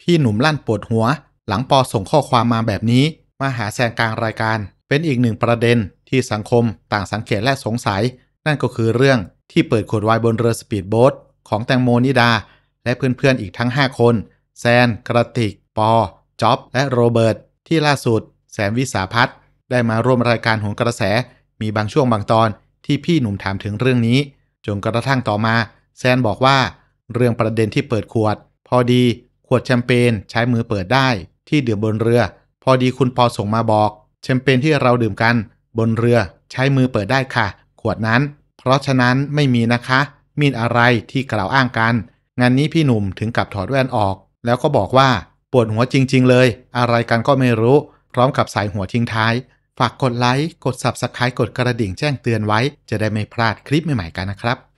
พี่หนุ่มลั่นปวดหัว หลังปอส่งข้อความมาแบบนี้ มาหาแซงกลางรายการ เป็นอีกหนึ่งประเด็นที่สังคมต่างสังเกตและสงสัย นั่นก็คือเรื่องที่เปิดขวดวายบนเรือสปีดโบ๊ทของแตงโมนิดา และเพื่อนๆอีกทั้ง 5 คนแซน กระติก ปอจ็อบและโรเบิร์ตที่ล่าสุด แสมวิสาพัฒน์ได้มาร่วมรายการหัวกระแส มีบางช่วงบางตอนที่พี่หนุ่มถามถึงเรื่องนี้จนกระทั่งต่อมา แซนบอกว่า เรื่องประเด็นที่เปิดขวด พอดีขวดแชมเปญใช้มือเปิดได้ ที่เดือบนเรือ พอดีคุณพอส่งมาบอกแชมเปญที่เราดื่มกัน บนเรือใช้มือเปิดได้ค่ะ ขวดนั้น เพราะฉะนั้นไม่มีนะคะ มีอะไรที่กล่าวอ้างกันงานนี้พี่หนุ่มถึงกับถอดแว่นออก แล้วก็บอกว่าปวดหัวจริงๆเลย อะไรกันก็ไม่รู้พร้อมกับสายหัวทิ้งท้าย ฝากกดไลค์กด Subscribe กด กระดิ่งแจ้งเตือนไว้ จะได้ไม่พลาดคลิปใหม่ๆกันนะครับ